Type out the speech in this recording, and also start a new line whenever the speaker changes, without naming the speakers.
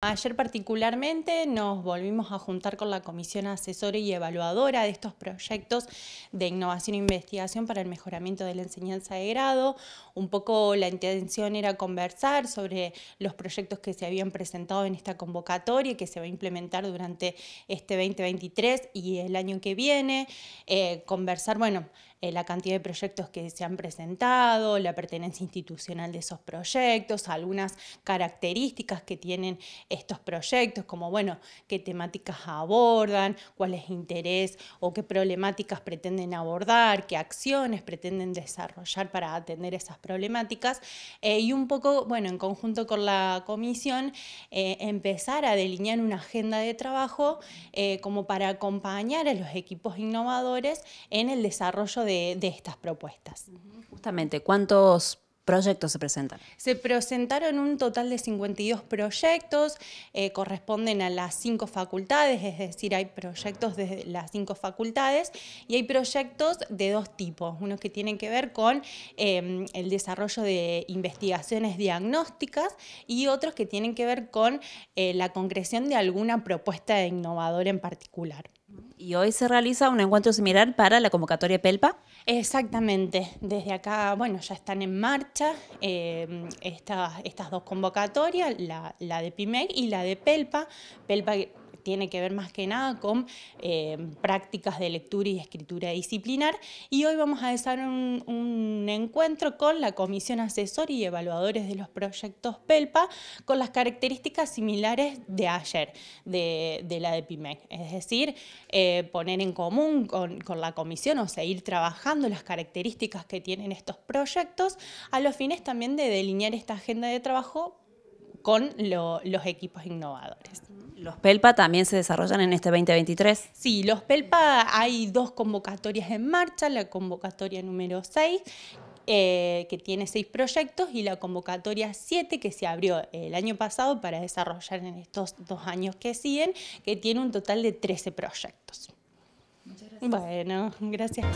Ayer particularmente nos volvimos a juntar con la Comisión Asesora y Evaluadora de estos proyectos de innovación e investigación para el mejoramiento de la enseñanza de grado. Un poco la intención era conversar sobre los proyectos que se habían presentado en esta convocatoria que se va a implementar durante este 2023 y el año que viene. Eh, conversar, bueno, eh, la cantidad de proyectos que se han presentado, la pertenencia institucional de esos proyectos, algunas características que tienen estos proyectos, como bueno, qué temáticas abordan, cuál es interés o qué problemáticas pretenden abordar, qué acciones pretenden desarrollar para atender esas problemáticas eh, y un poco, bueno, en conjunto con la comisión, eh, empezar a delinear una agenda de trabajo como para acompañar a los equipos innovadores en el desarrollo de de, estas propuestas. Justamente, ¿cuántos proyectos se presentan? Se presentaron un total de 52 proyectos, eh, corresponden a las cinco facultades, es decir, hay proyectos de las cinco facultades y hay proyectos de dos tipos, unos que tienen que ver con em, el desarrollo de investigaciones diagnósticas y otros que tienen que ver con eh, la concreción de alguna propuesta de en particular y hoy se realiza un encuentro similar para la convocatoria PELPA. Exactamente, desde acá, bueno, ya están en marcha eh, estas dos convocatorias, la, de PIMEC y la de PELPA. PELPA tiene que ver más que nada con eh, prácticas de lectura y escritura disciplinar. Y hoy vamos a desarrollar un, encuentro con la Comisión Asesor y Evaluadores de los Proyectos PELPA con las características similares de ayer, de, la de PIMEC. Es decir, eh, poner en común con, con la comisión o seguir trabajando las características que tienen estos proyectos a los fines también de delinear esta agenda de trabajo con los equipos innovadores. ¿Los PELPA también se desarrollan en este 2023? Sí, los PELPA hay dos convocatorias en marcha, la convocatoria número 6, eh, que tiene seis proyectos, y la convocatoria 7, que se abrió el año pasado para desarrollar en estos dos años que siguen, que tiene un total de 13 proyectos. Muchas gracias. Bueno, gracias.